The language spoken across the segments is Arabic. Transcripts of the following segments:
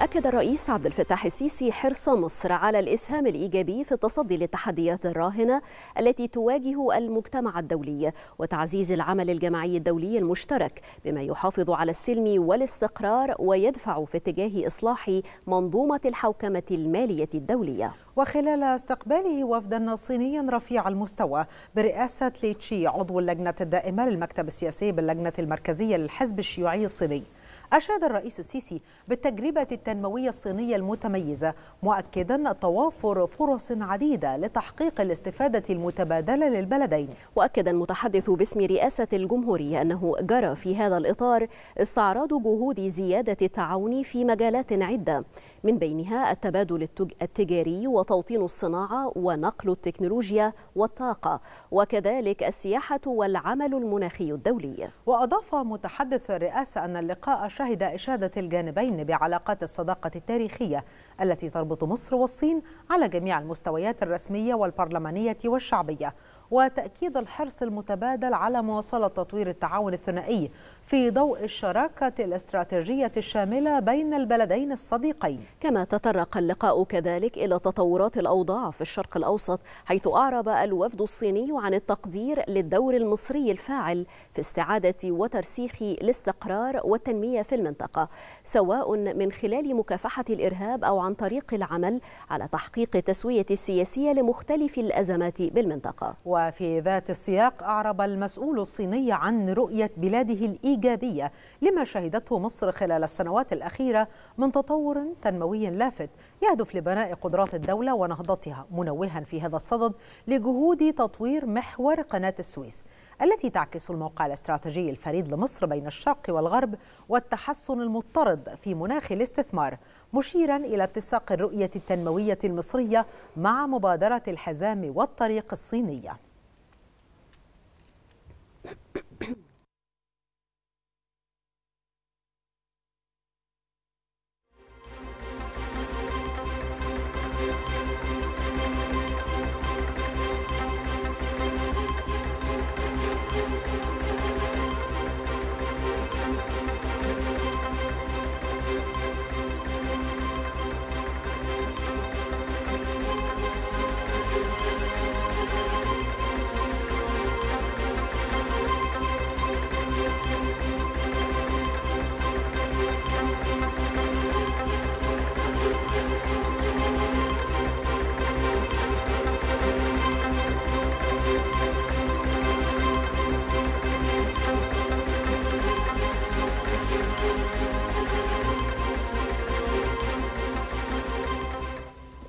أكد الرئيس عبد الفتاح السيسي حرص مصر على الإسهام الإيجابي في التصدي للتحديات الراهنة التي تواجه المجتمع الدولي وتعزيز العمل الجماعي الدولي المشترك بما يحافظ على السلم والاستقرار ويدفع في اتجاه إصلاح منظومة الحوكمة المالية الدولية وخلال استقباله وفدا صينيا رفيع المستوى برئاسة لي تشي عضو اللجنة الدائمة للمكتب السياسي باللجنة المركزية للحزب الشيوعي الصيني أشاد الرئيس السيسي بالتجربة التنموية الصينية المتميزة مؤكدا توافر فرص عديدة لتحقيق الاستفادة المتبادلة للبلدين وأكد المتحدث باسم رئاسة الجمهورية أنه جرى في هذا الإطار استعراض جهود زيادة التعاون في مجالات عدة من بينها التبادل التجاري وتوطين الصناعة ونقل التكنولوجيا والطاقة وكذلك السياحة والعمل المناخي الدولي وأضاف متحدث الرئاسة أن اللقاء شهد شهد إشادة الجانبين بعلاقات الصداقة التاريخية التي تربط مصر والصين على جميع المستويات الرسمية والبرلمانية والشعبية وتأكيد الحرص المتبادل على مواصلة تطوير التعاون الثنائي في ضوء الشراكة الاستراتيجية الشاملة بين البلدين الصديقين كما تطرق اللقاء كذلك إلى تطورات الأوضاع في الشرق الأوسط حيث أعرب الوفد الصيني عن التقدير للدور المصري الفاعل في استعادة وترسيخ الاستقرار والتنمية في المنطقة سواء من خلال مكافحة الإرهاب أو عن طريق العمل على تحقيق التسوية السياسية لمختلف الأزمات بالمنطقة وفي ذات السياق أعرب المسؤول الصيني عن رؤية بلاده الإيجابية لما شهدته مصر خلال السنوات الأخيرة من تطور تنموي لافت يهدف لبناء قدرات الدولة ونهضتها منوها في هذا الصدد لجهود تطوير محور قناة السويس التي تعكس الموقع الاستراتيجي الفريد لمصر بين الشرق والغرب والتحسن المضطرد في مناخ الاستثمار مشيرا إلى اتساق الرؤية التنموية المصرية مع مبادرة الحزام والطريق الصينية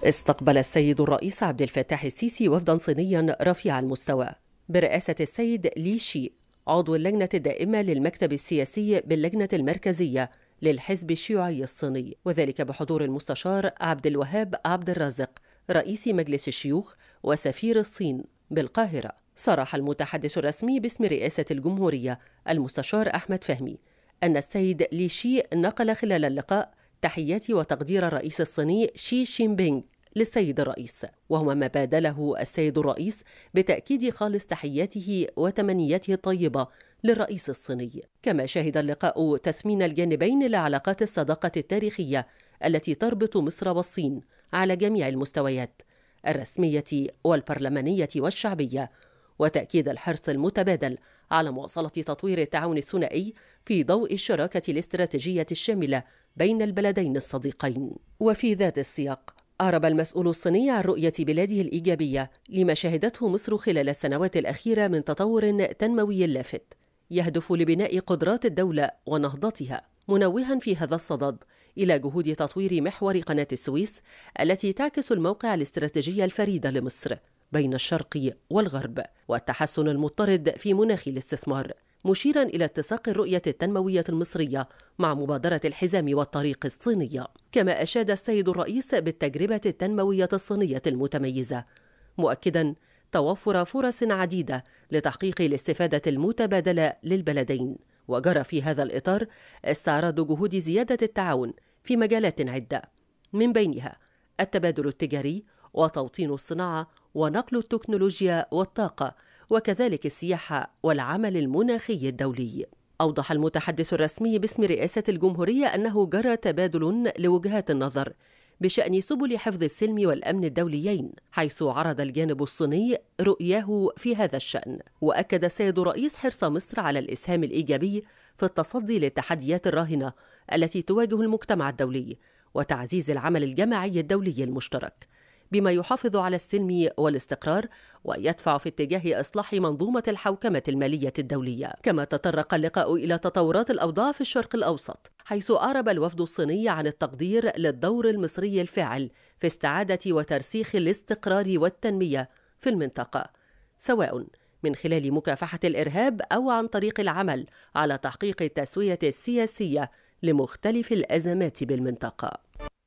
استقبل السيد الرئيس عبد الفتاح السيسي وفدا صينيا رفيع المستوى برئاسة السيد لي شي عضو اللجنة الدائمة للمكتب السياسي باللجنة المركزية للحزب الشيوعي الصيني وذلك بحضور المستشار عبد الوهاب عبد الرازق رئيس مجلس الشيوخ وسفير الصين بالقاهرة صرح المتحدث الرسمي باسم رئاسة الجمهورية المستشار أحمد فهمي أن السيد لي شي نقل خلال اللقاء تحياتي وتقدير الرئيس الصيني شي شينبينغ للسيد الرئيس وهو ما بادله السيد الرئيس بتأكيد خالص تحياته وتمنياته الطيبة للرئيس الصيني كما شهد اللقاء تثمين الجانبين لعلاقات الصداقة التاريخية التي تربط مصر والصين على جميع المستويات الرسمية والبرلمانية والشعبية وتأكيد الحرص المتبادل على مواصلة تطوير التعاون الثنائي في ضوء الشراكة الاستراتيجية الشاملة بين البلدين الصديقين وفي ذات السياق أعرب المسؤول الصيني عن رؤية بلاده الإيجابية لما شهدته مصر خلال السنوات الأخيرة من تطور تنموي لافت يهدف لبناء قدرات الدولة ونهضتها منوها في هذا الصدد إلى جهود تطوير محور قناة السويس التي تعكس الموقع الاستراتيجي الفريد لمصر بين الشرق والغرب والتحسن المضطرد في مناخ الاستثمار مشيرا إلى اتساق الرؤية التنموية المصرية مع مبادرة الحزام والطريق الصينية كما أشاد السيد الرئيس بالتجربة التنموية الصينية المتميزة مؤكدا توفر فرص عديدة لتحقيق الاستفادة المتبادلة للبلدين وجرى في هذا الإطار استعراض جهود زيادة التعاون في مجالات عدة من بينها التبادل التجاري وتوطين الصناعة ونقل التكنولوجيا والطاقة وكذلك السياحة والعمل المناخي الدولي أوضح المتحدث الرسمي باسم رئاسة الجمهورية أنه جرى تبادل لوجهات النظر بشأن سبل حفظ السلم والأمن الدوليين حيث عرض الجانب الصيني رؤياه في هذا الشأن وأكد السيد رئيس حرص مصر على الإسهام الإيجابي في التصدي للتحديات الراهنة التي تواجه المجتمع الدولي وتعزيز العمل الجماعي الدولي المشترك بما يحافظ على السلم والاستقرار ويدفع في اتجاه إصلاح منظومة الحوكمة المالية الدولية كما تطرق اللقاء إلى تطورات الأوضاع في الشرق الأوسط حيث أعرب الوفد الصيني عن التقدير للدور المصري الفاعل في استعادة وترسيخ الاستقرار والتنمية في المنطقة سواء من خلال مكافحة الإرهاب أو عن طريق العمل على تحقيق التسوية السياسية لمختلف الأزمات بالمنطقة